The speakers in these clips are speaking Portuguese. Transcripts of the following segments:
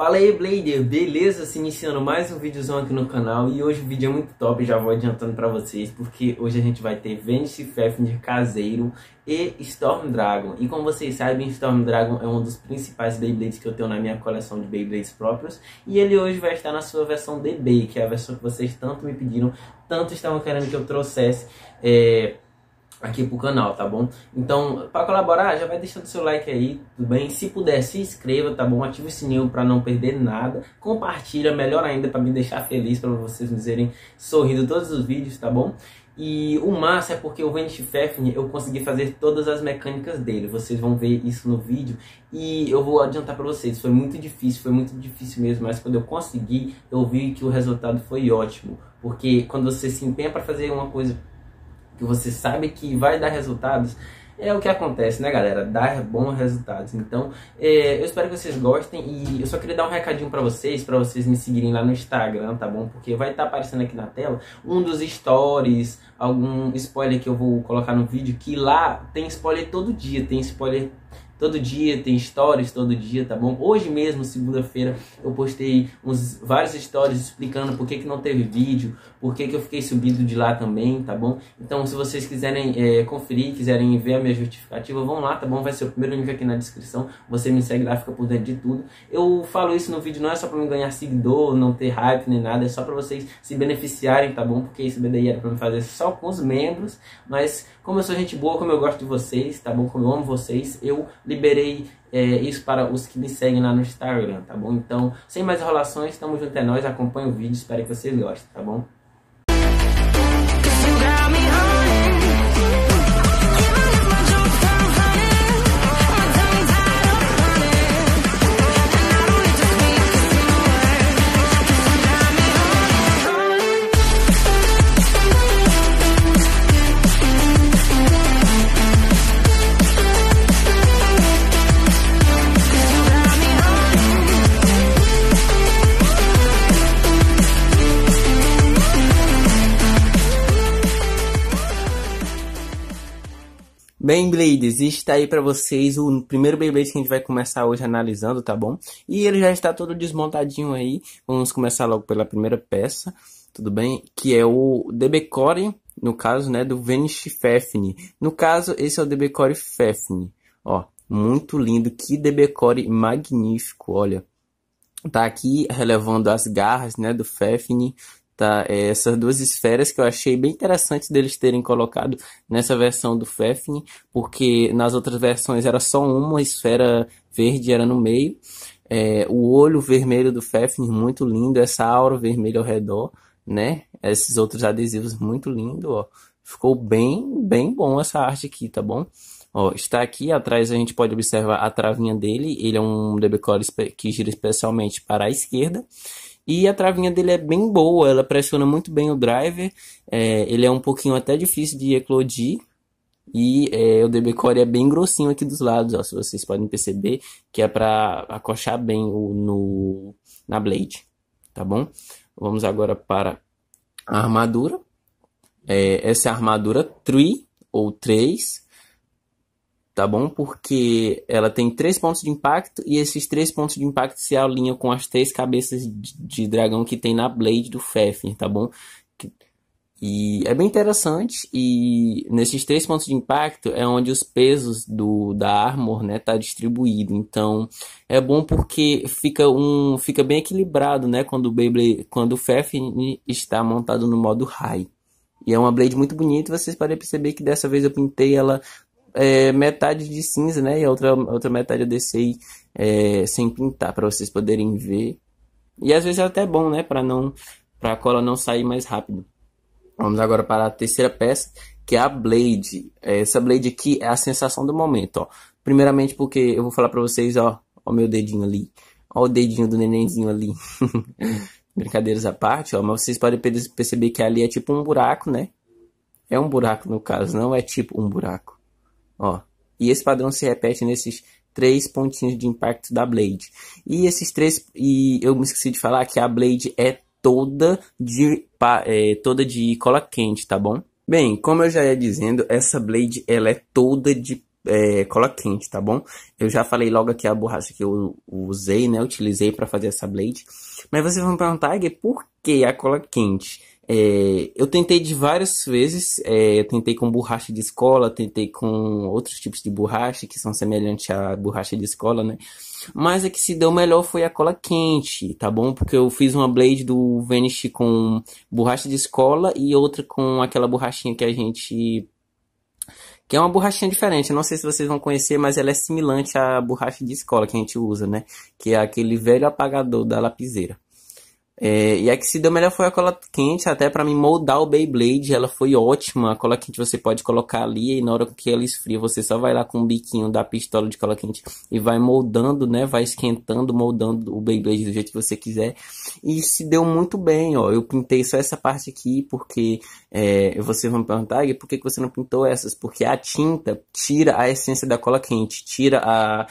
Fala aí Blader, beleza? Se iniciando mais um videozão aqui no canal e hoje o vídeo é muito top, já vou adiantando pra vocês porque hoje a gente vai ter Venice Fafnir caseiro e Storm Dragon e como vocês sabem Storm Dragon é um dos principais Beyblades que eu tenho na minha coleção de Beyblades próprios e ele hoje vai estar na sua versão DB, que é a versão que vocês tanto me pediram, tanto estavam querendo que eu trouxesse é aqui pro canal, tá bom? Então, para colaborar, já vai deixando seu like aí, tudo bem? Se puder, se inscreva, tá bom? Ative o sininho para não perder nada. Compartilha, melhor ainda, para me deixar feliz, para vocês me dizerem sorrindo todos os vídeos, tá bom? E o massa é porque o Vanish Fafnir eu consegui fazer todas as mecânicas dele. Vocês vão ver isso no vídeo. E eu vou adiantar para vocês, foi muito difícil, foi muito difícil mesmo. Mas quando eu consegui, eu vi que o resultado foi ótimo. Porque quando você se empenha para fazer uma coisa que você sabe que vai dar resultados, é o que acontece, né, galera? Dar bons resultados. Então, é, eu espero que vocês gostem e eu só queria dar um recadinho para vocês, para vocês me seguirem lá no Instagram, tá bom? Porque vai estar tá aparecendo aqui na tela um dos stories, algum spoiler que eu vou colocar no vídeo, que lá tem spoiler todo dia, tem spoiler Todo dia tem stories, todo dia, tá bom? Hoje mesmo, segunda-feira, eu postei uns vários stories explicando por que, que não teve vídeo, por que, que eu fiquei subido de lá também, tá bom? Então, se vocês quiserem é, conferir, quiserem ver a minha justificativa, vão lá, tá bom? Vai ser o primeiro link aqui na descrição. Você me segue lá, fica por dentro de tudo. Eu falo isso no vídeo, não é só pra me ganhar seguidor, não ter hype nem nada, é só pra vocês se beneficiarem, tá bom? Porque esse BDI era pra me fazer só com os membros, mas como eu sou gente boa, como eu gosto de vocês, tá bom? Como eu amo vocês, eu Liberei é, isso para os que me seguem lá no Instagram, tá bom? Então, sem mais enrolações, tamo junto é nós, acompanha o vídeo, espero que vocês gostem, tá bom? Bem, Blades, está aí para vocês o primeiro Beyblade que a gente vai começar hoje analisando, tá bom? E ele já está todo desmontadinho aí. Vamos começar logo pela primeira peça, tudo bem? Que é o DB Core, no caso, né, do Venice Fefni. No caso, esse é o DB Core Fefni. Ó, muito lindo, que DB Core magnífico, olha. Tá aqui relevando as garras, né, do Fefni, Tá? É, essas duas esferas que eu achei bem interessante deles terem colocado nessa versão do Fefn, porque nas outras versões era só uma esfera verde, era no meio. É, o olho vermelho do Fefn, muito lindo, essa aura vermelha ao redor, né? Esses outros adesivos, muito lindo, ó. Ficou bem, bem bom essa arte aqui, tá bom? Ó, está aqui atrás, a gente pode observar a travinha dele. Ele é um DB Core que gira especialmente para a esquerda. E a travinha dele é bem boa, ela pressiona muito bem o driver. É, ele é um pouquinho até difícil de eclodir. E é, o DB Core é bem grossinho aqui dos lados, ó, se vocês podem perceber, que é para acochar bem o, no, na blade, tá bom? Vamos agora para a armadura. É, essa é a armadura 3 ou 3, tá bom? Porque ela tem três pontos de impacto e esses três pontos de impacto se alinham com as três cabeças de, de dragão que tem na Blade do Fafnir, tá bom? E é bem interessante e nesses três pontos de impacto é onde os pesos do da armor, né, tá distribuído. Então, é bom porque fica um fica bem equilibrado, né, quando o Beyblade, quando o Fafnir está montado no modo high. E é uma blade muito bonita, vocês podem perceber que dessa vez eu pintei ela é, metade de cinza, né? E a outra, outra metade eu deixei é, sem pintar, para vocês poderem ver. E às vezes é até bom, né? Para não, pra cola não sair mais rápido. Vamos agora para a terceira peça, que é a Blade. É, essa Blade aqui é a sensação do momento, ó. Primeiramente porque eu vou falar para vocês, ó, ó meu dedinho ali. Ó o dedinho do nenenzinho ali. Brincadeiras à parte, ó, mas vocês podem perceber que ali é tipo um buraco, né? É um buraco no caso, não é tipo um buraco. Ó, e esse padrão se repete nesses três pontinhos de impacto da Blade. E esses três, e eu me esqueci de falar que a Blade é toda de é, toda de cola quente, tá bom? Bem, como eu já ia dizendo, essa Blade ela é toda de é, cola quente, tá bom? Eu já falei logo aqui a borracha que eu usei, né? Utilizei para fazer essa Blade. Mas vocês vão perguntar, Gui, por que a cola quente? É, eu tentei de várias vezes, é, eu tentei com borracha de escola, tentei com outros tipos de borracha que são semelhantes à borracha de escola, né? Mas a que se deu melhor foi a cola quente, tá bom? Porque eu fiz uma blade do Vanish com borracha de escola e outra com aquela borrachinha que a gente. Que é uma borrachinha diferente, eu não sei se vocês vão conhecer, mas ela é semelhante à borracha de escola que a gente usa, né? Que é aquele velho apagador da lapiseira. É, e a que se deu melhor foi a cola quente, até para mim moldar o Beyblade. Ela foi ótima. A cola quente você pode colocar ali e na hora que ela esfria, você só vai lá com o biquinho da pistola de cola quente e vai moldando, né? Vai esquentando, moldando o Beyblade do jeito que você quiser. E se deu muito bem, ó. Eu pintei só essa parte aqui porque é, vocês vão me perguntar, por que você não pintou essas? Porque a tinta tira a essência da cola quente, tira a.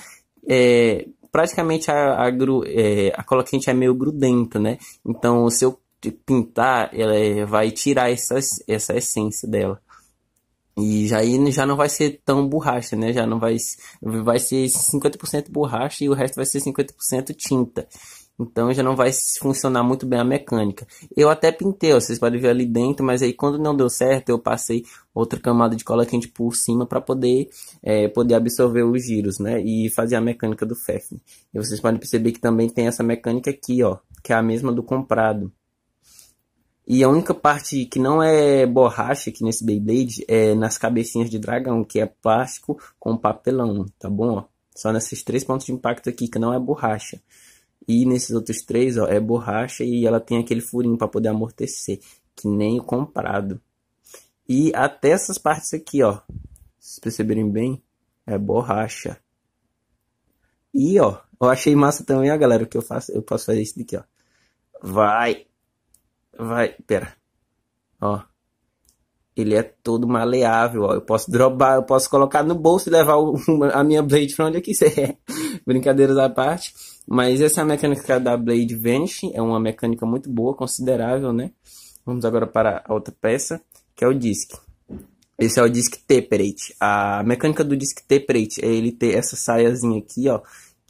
É, praticamente a, a, gru, é, a cola quente é meio grudento, né? Então, se eu pintar, ela é, vai tirar essa, essa essência dela. E já, aí já não vai ser tão borracha, né? Já não vai, vai ser 50% borracha e o resto vai ser 50% tinta. Então já não vai funcionar muito bem a mecânica. Eu até pintei, ó, vocês podem ver ali dentro, mas aí quando não deu certo, eu passei outra camada de cola quente por cima para poder é, poder absorver os giros, né? E fazer a mecânica do Fefn. E vocês podem perceber que também tem essa mecânica aqui, ó, que é a mesma do comprado. E a única parte que não é borracha aqui nesse Beyblade é nas cabecinhas de dragão, que é plástico com papelão, tá bom? Ó? Só nesses três pontos de impacto aqui, que não é borracha. E nesses outros três, ó, é borracha e ela tem aquele furinho para poder amortecer, que nem o comprado. E até essas partes aqui, ó, vocês perceberem bem, é borracha. E, ó, eu achei massa também, ó, galera, que eu faço, eu posso fazer isso daqui, ó. Vai. Vai, pera. Ó. Ele é todo maleável, ó. Eu posso dropar, eu posso colocar no bolso e levar o, a minha blade pra onde eu quiser. Brincadeiras à parte. Mas essa mecânica da Blade Vanish, é uma mecânica muito boa, considerável, né? Vamos agora para a outra peça, que é o disc. Esse é o disc Temperate. A mecânica do disc Temperate é ele ter essa saiazinha aqui, ó,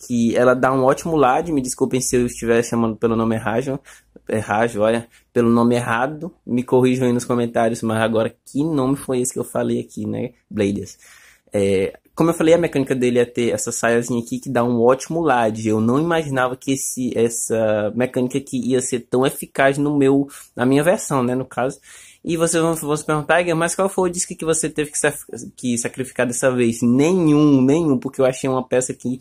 que ela dá um ótimo lad, me desculpem se eu estiver chamando pelo nome errado, errado, olha, pelo nome errado, me corrijam aí nos comentários, mas agora que nome foi esse que eu falei aqui, né, Bladers? É, como eu falei, a mecânica dele é ter essa saiazinha aqui que dá um ótimo lad. Eu não imaginava que esse, essa mecânica aqui ia ser tão eficaz no meu, na minha versão, né, no caso. E vocês vão, vão se perguntar, mas qual foi o disco que você teve que, que sacrificar dessa vez? Nenhum, nenhum, porque eu achei uma peça que,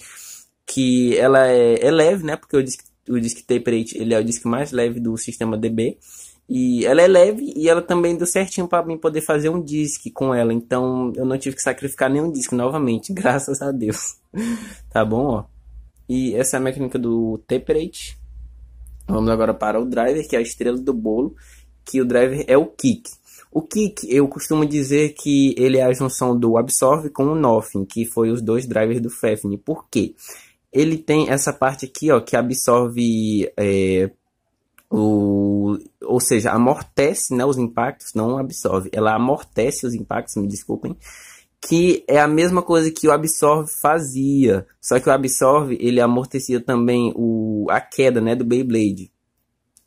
que ela é, é leve, né, porque o disco, o disco Tape ele é o disco mais leve do sistema DB. E ela é leve e ela também deu certinho para mim poder fazer um disque com ela. Então eu não tive que sacrificar nenhum disque novamente, graças a Deus. tá bom, ó. E essa é a mecânica do temperate. Vamos agora para o driver, que é a estrela do bolo, que o driver é o kick. O kick, eu costumo dizer que ele é a junção do absorve com o nothing, que foi os dois drivers do Fefni Por quê? Ele tem essa parte aqui, ó, que absorve é, o ou seja, amortece né, os impactos, não absorve. Ela amortece os impactos, me desculpem, que é a mesma coisa que o Absorve fazia. Só que o Absorve, ele amortecia também o, a queda né, do Beyblade.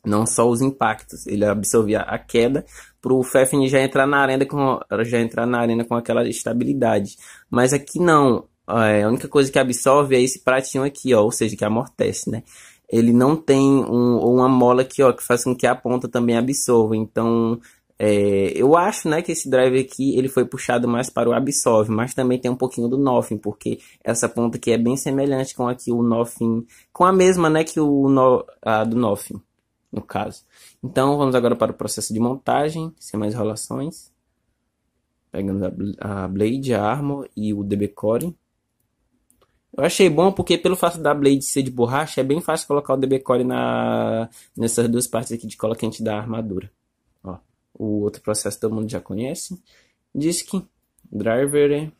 Não só os impactos, ele absorvia a queda para o Fefn já entrar na arena com já entrar na arena com aquela estabilidade. Mas aqui não, é, a única coisa que absorve é esse pratinho aqui, ó, ou seja, que amortece, né? ele não tem um, uma mola aqui, ó, que faz com que a ponta também absorva. Então, é, eu acho, né, que esse drive aqui, ele foi puxado mais para o absorve, mas também tem um pouquinho do nothing, porque essa ponta aqui é bem semelhante com aqui o nothing, com a mesma, né, que o no, a do nothing, no caso. Então, vamos agora para o processo de montagem, sem mais enrolações. Pegamos a, a Blade, a Armor e o DB Core. Eu achei bom porque pelo fato da Blade ser de borracha, é bem fácil colocar o DB Core na, nessas duas partes aqui de cola quente da armadura. Ó, o outro processo todo mundo já conhece. Disque, driver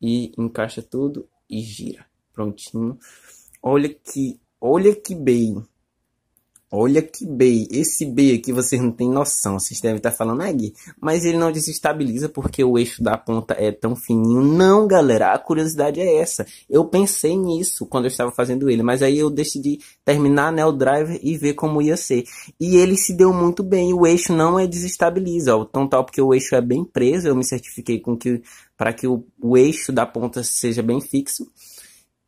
e encaixa tudo e gira. Prontinho. Olha que, olha que bem. Olha que B. Esse B aqui vocês não têm noção. Vocês devem estar falando, ah, Gui, mas ele não desestabiliza porque o eixo da ponta é tão fininho. Não, galera, a curiosidade é essa. Eu pensei nisso quando eu estava fazendo ele, mas aí eu decidi terminar né, o driver e ver como ia ser. E ele se deu muito bem. O eixo não é desestabiliza, ó. Tão tal porque o eixo é bem preso. Eu me certifiquei com que para que o, o eixo da ponta seja bem fixo.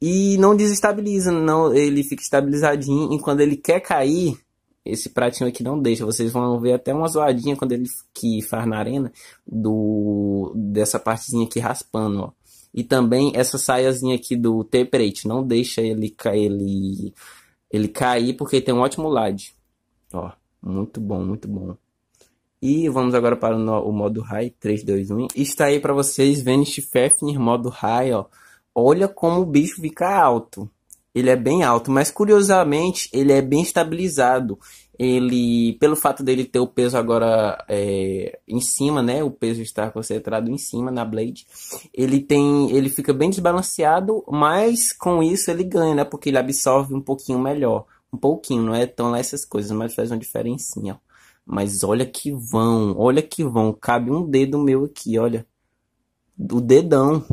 E não desestabiliza, não, ele fica estabilizadinho. E quando ele quer cair, esse pratinho aqui não deixa. Vocês vão ver até uma zoadinha quando ele que faz na arena do dessa partezinha aqui raspando, ó. E também essa saiazinha aqui do temperate, não deixa ele ele ele cair porque tem um ótimo lad. Ó, muito bom, muito bom. E vamos agora para o, o modo high 3 2 1. Está aí para vocês Vanish Fafnir modo high, ó. Olha como o bicho fica alto. Ele é bem alto, mas curiosamente ele é bem estabilizado. Ele, pelo fato dele ter o peso agora é, em cima, né? O peso está concentrado em cima na blade. Ele tem, ele fica bem desbalanceado, mas com isso ele ganha, né? Porque ele absorve um pouquinho melhor, um pouquinho, não é tão lá essas coisas, mas faz uma diferencinha. Ó. Mas olha que vão, olha que vão. Cabe um dedo meu aqui, olha. Do dedão.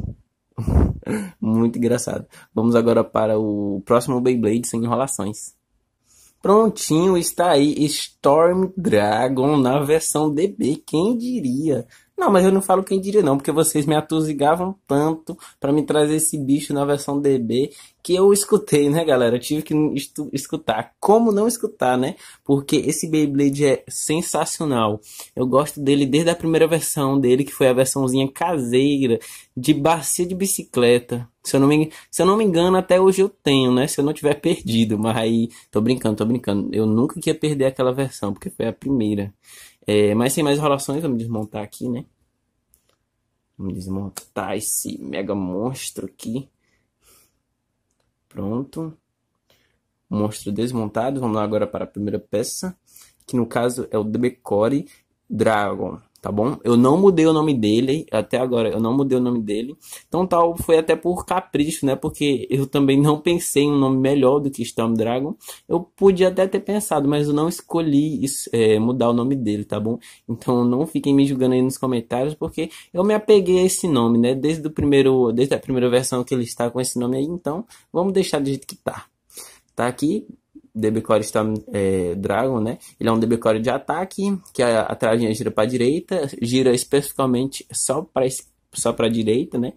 Muito engraçado. Vamos agora para o próximo Beyblade sem enrolações. Prontinho, está aí Storm Dragon na versão DB, quem diria? Não, mas eu não falo quem diria não, porque vocês me atuzigavam tanto para me trazer esse bicho na versão DB que eu escutei, né, galera? Eu tive que escutar. Como não escutar, né? Porque esse Beyblade é sensacional. Eu gosto dele desde a primeira versão dele, que foi a versãozinha caseira de bacia de bicicleta. Se eu não me, se eu não me engano, até hoje eu tenho, né? Se eu não tiver perdido, mas aí tô brincando, tô brincando. Eu nunca ia perder aquela versão, porque foi a primeira. É, mas sem mais enrolações, vamos desmontar aqui, né? Vamos desmontar esse mega monstro aqui. Pronto. Monstro desmontado. Vamos lá agora para a primeira peça, que no caso é o Core Dragon tá bom? Eu não mudei o nome dele até agora, eu não mudei o nome dele. Então tal foi até por capricho, né? Porque eu também não pensei em um nome melhor do que Storm Dragon. Eu podia até ter pensado, mas eu não escolhi é, mudar o nome dele, tá bom? Então não fiquem me julgando aí nos comentários, porque eu me apeguei a esse nome, né? Desde o primeiro, desde a primeira versão que ele está com esse nome aí, então vamos deixar do jeito que tá. Tá aqui, DB Core Storm é, Dragon, né? Ele é um DB Core de ataque, que a, a travinha gira para direita, gira especificamente só para só para direita, né?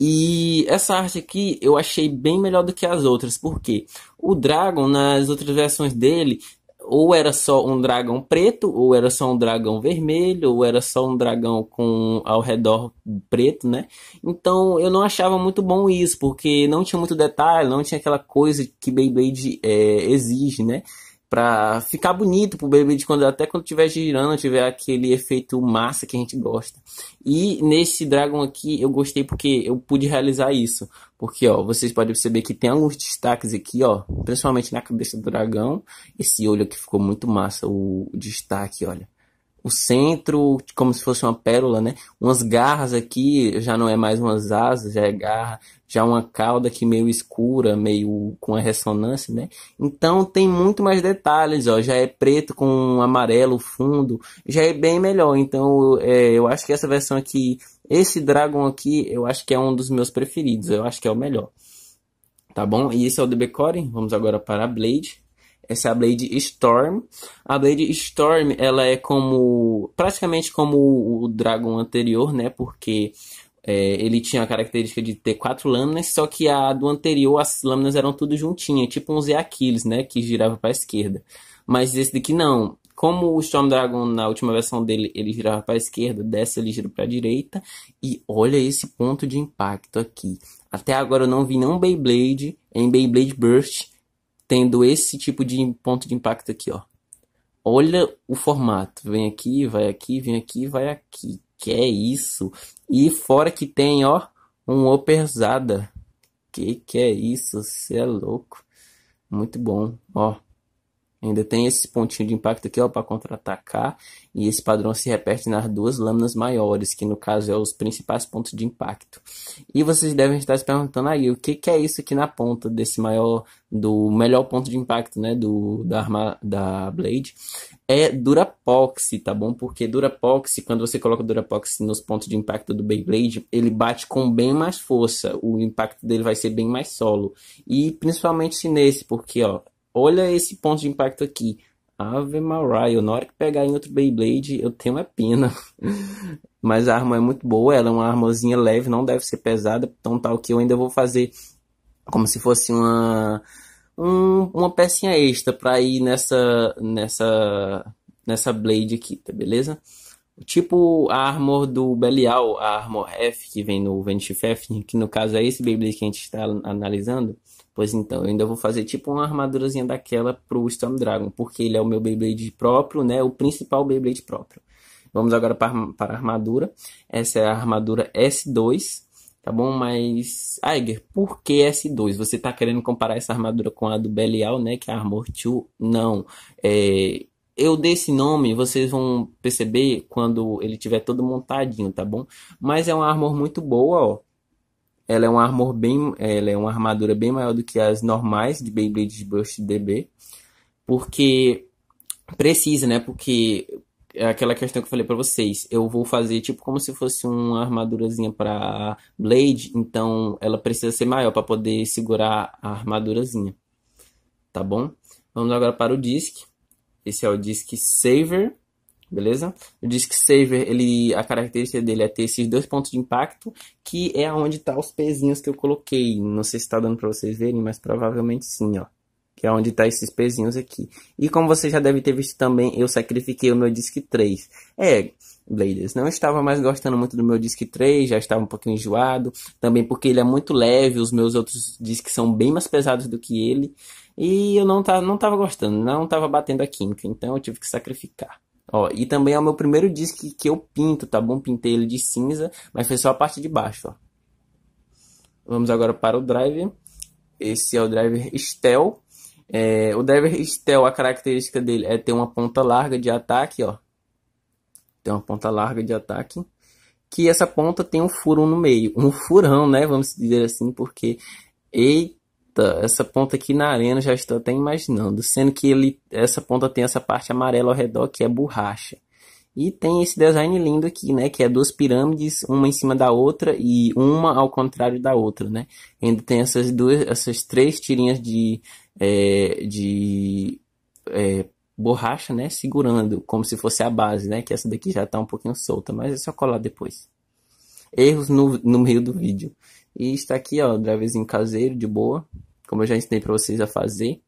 E essa arte aqui eu achei bem melhor do que as outras, porque o Dragon nas outras versões dele ou era só um dragão preto, ou era só um dragão vermelho, ou era só um dragão com ao redor preto, né? Então eu não achava muito bom isso, porque não tinha muito detalhe, não tinha aquela coisa que Beyblade é, exige, né? para ficar bonito pro bebê de quando até quando tiver girando, tiver aquele efeito massa que a gente gosta. E nesse Dragon aqui eu gostei porque eu pude realizar isso, porque ó, vocês podem perceber que tem alguns destaques aqui, ó, principalmente na cabeça do dragão, esse olho aqui ficou muito massa o, o destaque, olha. O centro, como se fosse uma pérola, né? Umas garras aqui, já não é mais umas asas, já é garra já uma cauda que meio escura, meio com a ressonância, né? Então tem muito mais detalhes, ó, já é preto com amarelo fundo, já é bem melhor. Então é, eu acho que essa versão aqui, esse Dragon aqui, eu acho que é um dos meus preferidos, eu acho que é o melhor. Tá bom? E esse é o DB Core, vamos agora para a Blade. Essa é a Blade Storm. A Blade Storm, ela é como praticamente como o Dragon anterior, né? Porque é, ele tinha a característica de ter quatro lâminas, só que a do anterior as lâminas eram tudo juntinhas, tipo um Z Aquiles, né? Que girava para a esquerda. Mas esse daqui não. Como o Storm Dragon, na última versão dele, ele girava para a esquerda, dessa ele gira para a direita. E olha esse ponto de impacto aqui. Até agora eu não vi nenhum Beyblade em Beyblade Burst tendo esse tipo de ponto de impacto aqui, ó. Olha o formato. Vem aqui, vai aqui, vem aqui, vai aqui. Que é isso? E fora que tem, ó, um opersada Que que é isso? Você é louco. Muito bom, ó. Ainda tem esse pontinho de impacto aqui, ó, para contra-atacar. E esse padrão se repete nas duas lâminas maiores, que no caso é os principais pontos de impacto. E vocês devem estar se perguntando aí, o que, que é isso aqui na ponta desse maior, do melhor ponto de impacto, né, do, da arma, da Blade? É Durapoxy, tá bom? Porque Durapoxy, quando você coloca Durapoxy nos pontos de impacto do Beyblade, ele bate com bem mais força. O impacto dele vai ser bem mais solo. E principalmente nesse, porque, ó, Olha esse ponto de impacto aqui. Ave Mariah, na hora que pegar em outro Beyblade, eu tenho uma pena. Mas a arma é muito boa, ela é uma armazinha leve, não deve ser pesada, então tal tá que eu ainda vou fazer como se fosse uma um, uma pecinha extra para ir nessa nessa nessa blade aqui, tá beleza? Tipo a armor do Belial, a armor F que vem no Vanish F, que no caso é esse Beyblade que a gente está analisando. Pois então, eu ainda vou fazer tipo uma armadurazinha daquela pro Storm Dragon, porque ele é o meu Beyblade próprio, né? O principal Beyblade próprio. Vamos agora para, para a armadura. Essa é a armadura S2, tá bom? Mas, Aiger, por que S2? Você tá querendo comparar essa armadura com a do Belial, né? Que é a Armor 2? Não. É, eu dei esse nome, vocês vão perceber quando ele tiver todo montadinho, tá bom? Mas é uma armor muito boa, ó. Ela é uma armor bem, ela é uma armadura bem maior do que as normais de Beyblade Burst DB, porque precisa, né? Porque é aquela questão que eu falei para vocês. Eu vou fazer tipo como se fosse uma armadurazinha para Blade, então ela precisa ser maior para poder segurar a armadurazinha. Tá bom? Vamos agora para o disc. Esse é o disc Saver beleza? O disse Saver, ele, a característica dele é ter esses dois pontos de impacto, que é onde tá os pezinhos que eu coloquei. Não sei se tá dando para vocês verem, mas provavelmente sim, ó. Que é onde tá esses pezinhos aqui. E como vocês já devem ter visto também, eu sacrifiquei o meu disque 3. É, Bladers, não estava mais gostando muito do meu disc 3, já estava um pouquinho enjoado. Também porque ele é muito leve, os meus outros discs são bem mais pesados do que ele. E eu não, tá, não gostando, não estava batendo a química, então eu tive que sacrificar. Ó, e também é o meu primeiro disco que, que eu pinto, tá bom? Pintei ele de cinza, mas foi só a parte de baixo, ó. Vamos agora para o driver. Esse é o driver Stel. É, o driver Stel, a característica dele é ter uma ponta larga de ataque, ó. Tem uma ponta larga de ataque. Que essa ponta tem um furo no meio. Um furão, né? Vamos dizer assim, porque... Eita! essa ponta aqui na arena já estou até imaginando. Sendo que ele, essa ponta tem essa parte amarela ao redor que é borracha. E tem esse design lindo aqui, né? Que é duas pirâmides, uma em cima da outra e uma ao contrário da outra, né? Ainda tem essas duas, essas três tirinhas de, é, de é, borracha, né? Segurando, como se fosse a base, né? Que essa daqui já tá um pouquinho solta, mas é só colar depois. Erros no, no meio do vídeo. E está aqui, ó, drivezinho caseiro, de boa. Como eu já ensinei para vocês a fazer.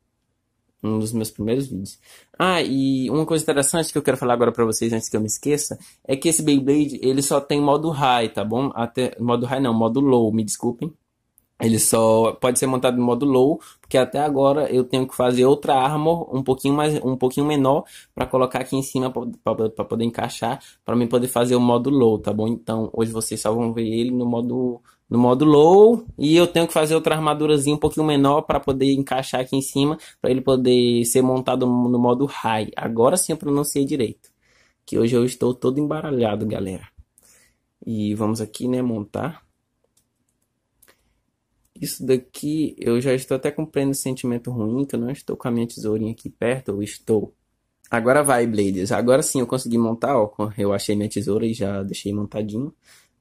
Um dos meus primeiros vídeos. Ah, e uma coisa interessante que eu quero falar agora para vocês, antes que eu me esqueça, é que esse Beyblade, ele só tem modo high, tá bom? Até, modo high não, modo low, me desculpem. Ele só pode ser montado em modo low, porque até agora eu tenho que fazer outra armor um pouquinho mais, um pouquinho menor para colocar aqui em cima para poder encaixar, para mim poder fazer o modo low, tá bom? Então, hoje vocês só vão ver ele no modo no modo low e eu tenho que fazer outra armadurazinha um pouquinho menor para poder encaixar aqui em cima, para ele poder ser montado no modo high. Agora sim eu pronunciei direito, que hoje eu estou todo embaralhado, galera. E vamos aqui, né, montar isso daqui eu já estou até cumprindo o sentimento ruim, que eu não estou com a minha tesourinha aqui perto, ou estou. Agora vai, Blades. Agora sim eu consegui montar, ó. Eu achei minha tesoura e já deixei montadinho.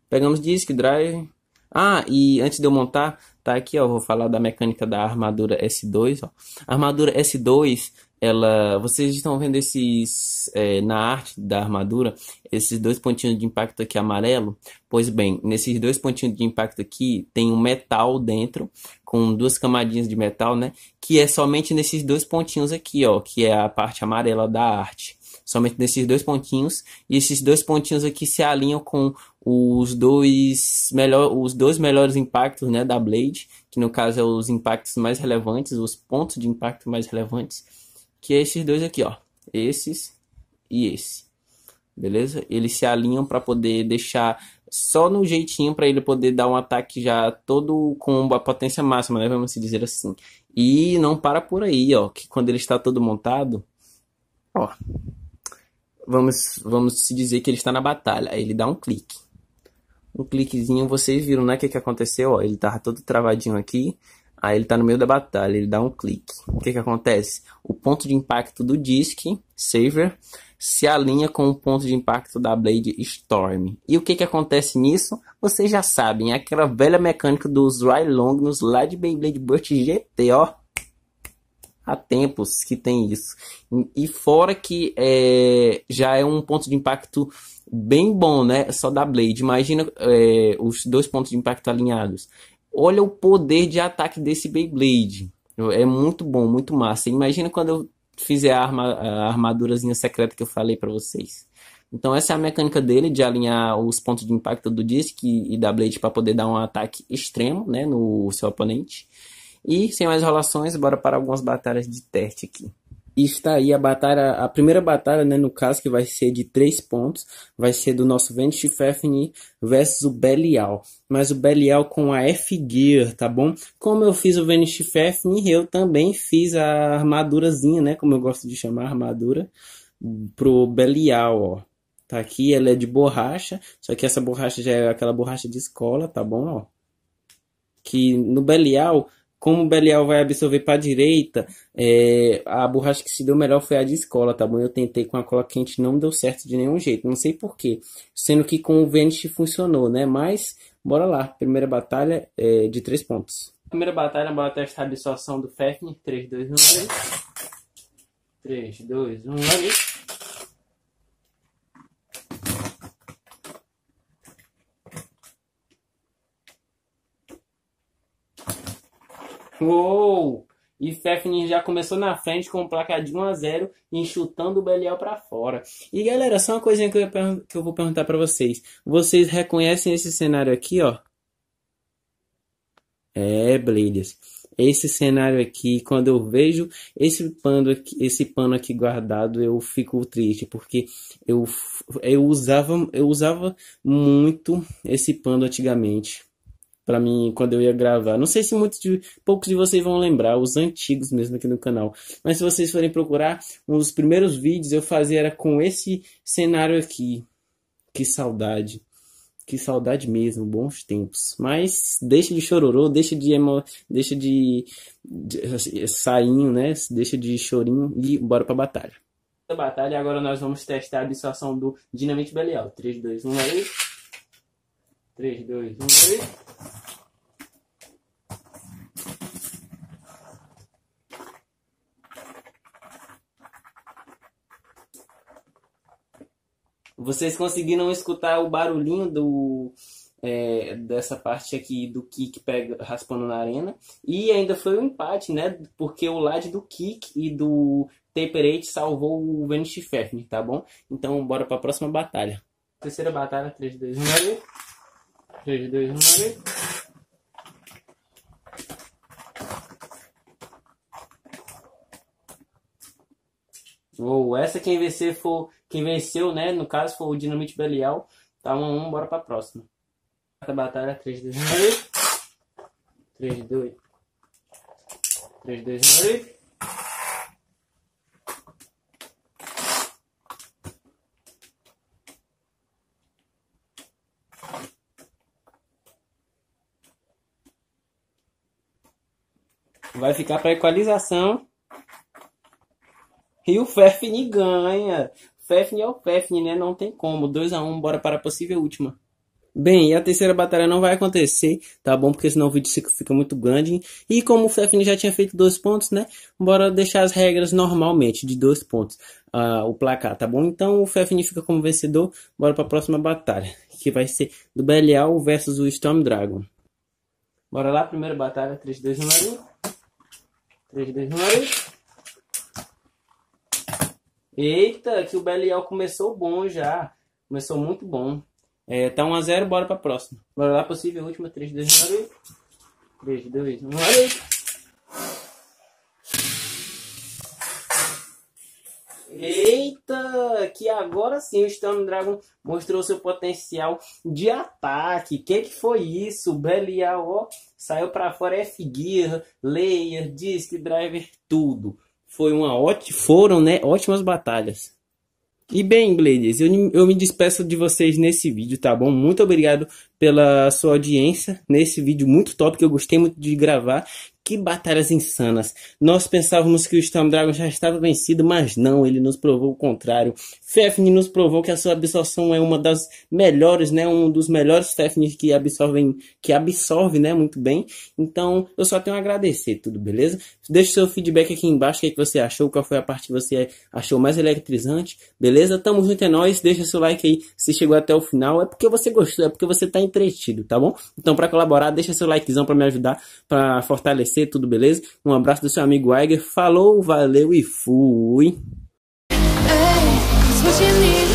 Pegamos disco, drive. Ah, e antes de eu montar, Tá aqui, ó, vou falar da mecânica da armadura S2, ó. A armadura S2, ela, vocês estão vendo esses é, na arte da armadura, esses dois pontinhos de impacto aqui amarelo? Pois bem, nesses dois pontinhos de impacto aqui tem um metal dentro com duas camadinhas de metal, né? Que é somente nesses dois pontinhos aqui, ó, que é a parte amarela da arte somente nesses dois pontinhos, e esses dois pontinhos aqui se alinham com os dois, melhor, os dois melhores impactos né, da Blade, que no caso é os impactos mais relevantes, os pontos de impacto mais relevantes, que é esses dois aqui, ó, esses e esse. Beleza? Eles se alinham para poder deixar só no jeitinho para ele poder dar um ataque já todo com a potência máxima, né? Vamos dizer assim. E não para por aí, ó. Que quando ele está todo montado, ó vamos, vamos se dizer que ele está na batalha. Aí ele dá um clique. Um cliquezinho, vocês viram, né? O que, que aconteceu? Ó, ele tava tá todo travadinho aqui. Aí ele tá no meio da batalha, ele dá um clique. O que, que acontece? O ponto de impacto do disc saver se alinha com o ponto de impacto da Blade Storm. E o que, que acontece nisso? Vocês já sabem, é aquela velha mecânica dos Rylongnus lá de Beyblade Burst GT, ó há tempos que tem isso. E fora que é, já é um ponto de impacto bem bom, né? Só da Blade. Imagina é, os dois pontos de impacto alinhados. Olha o poder de ataque desse Beyblade. É muito bom, muito massa. Imagina quando eu fizer a, arma, a armadurazinha secreta que eu falei para vocês. Então essa é a mecânica dele de alinhar os pontos de impacto do disc e da Blade para poder dar um ataque extremo, né, no seu oponente. E sem mais relações bora para algumas batalhas de teste aqui. está aí a batalha, a primeira batalha, né, no caso, que vai ser de três pontos, vai ser do nosso Venice Fefni versus o Belial. Mas o Belial com a F-Gear, tá bom? Como eu fiz o Venice Fefni, eu também fiz a armadurazinha, né, como eu gosto de chamar armadura, pro Belial, ó. Tá aqui, ela é de borracha, só que essa borracha já é aquela borracha de escola, tá bom, ó? Que no Belial como o Belial vai absorver para a direita, é, a borracha que se deu melhor foi a de escola, tá bom? Eu tentei com a cola quente, não deu certo de nenhum jeito, não sei porquê. Sendo que com o Vênus funcionou, né? Mas, bora lá. Primeira batalha é, de três pontos. Primeira batalha, bora testar a absorção do Fafnir. 3, 2, 1, ali. 3, 2, 1, ali. Uou! E Fefnin já começou na frente com o placa de 1 a 0 enxutando o Belial para fora. E galera, só uma coisinha que eu, que eu vou perguntar para vocês. Vocês reconhecem esse cenário aqui, ó? É, Blades. Esse cenário aqui, quando eu vejo esse pano aqui, esse pano aqui guardado, eu fico triste, porque eu, eu, usava, eu usava muito esse pano antigamente para mim quando eu ia gravar. Não sei se muitos de, poucos de vocês vão lembrar, os antigos mesmo aqui no canal. Mas se vocês forem procurar, um dos primeiros vídeos eu fazia era com esse cenário aqui. Que saudade. Que saudade mesmo, bons tempos. Mas deixa de chororô, deixa de emo, deixa de, de assim, sainho, né? Deixa de chorinho e bora para batalha. Batalha, agora nós vamos testar a absorção do Dinamite Belial. 3, 2, 1, aí. 3, 2, 1 e. Vocês conseguiram escutar o barulhinho do, é, dessa parte aqui do Kik pega, raspando na arena. E ainda foi um empate, né? Porque o lado do Kik e do Temperate salvou o Venice Fafnir, tá bom? Então bora pra próxima batalha. Terceira batalha, 3, 2, 1, valeu! 3, 2, 9. Ou essa quem vencer foi. Quem venceu, né? No caso, foi o Dinamite Belial. Tá 1 um, bora pra próxima. Quarta batalha, 3, 2, 9. 3, 2. 3, 2, 9. Vai ficar para equalização. E o Fefni ganha. Fefni é o Fefni, né? Não tem como. 2 a 1 um, bora para a possível última. Bem, e a terceira batalha não vai acontecer, tá bom? Porque senão o vídeo fica muito grande. E como o Fefni já tinha feito dois pontos, né? Bora deixar as regras normalmente, de dois pontos, uh, o placar, tá bom? Então o Fefni fica como vencedor. Bora para a próxima batalha, que vai ser do Belial versus o Storm Dragon. Bora lá, primeira batalha, 3, 2, 1, 1. Três desmares. Eita, que o Belial começou bom já. Começou muito bom. É, tá 1x0, bora pra próxima. Bora lá, possível, última. 3, 2, 1, 3, 2, 1, 8. que agora sim o Stone Dragon mostrou seu potencial de ataque. Que que foi isso? Belial ó, saiu para fora F-Gear, Layer, Disc Driver, tudo. Foi uma ótima, foram, né, ótimas batalhas. E bem, Blades, eu, eu me despeço de vocês nesse vídeo, tá bom? Muito obrigado pela sua audiência nesse vídeo muito top que eu gostei muito de gravar. Que batalhas insanas! Nós pensávamos que o Storm Dragon já estava vencido, mas não, ele nos provou o contrário. Fefni nos provou que a sua absorção é uma das melhores, né? Um dos melhores Fefni que absorvem, que absorve, né? Muito bem. Então, eu só tenho a agradecer, tudo beleza? Deixe seu feedback aqui embaixo, o que, é que você achou, qual foi a parte que você achou mais eletrizante, beleza? Tamo junto, é nóis, deixa seu like aí, se chegou até o final, é porque você gostou, é porque você tá entretido, tá bom? Então para colaborar, deixa seu likezão para me ajudar, para fortalecer tudo, beleza? Um abraço do seu amigo Eiger, falou, valeu e fui! Hey,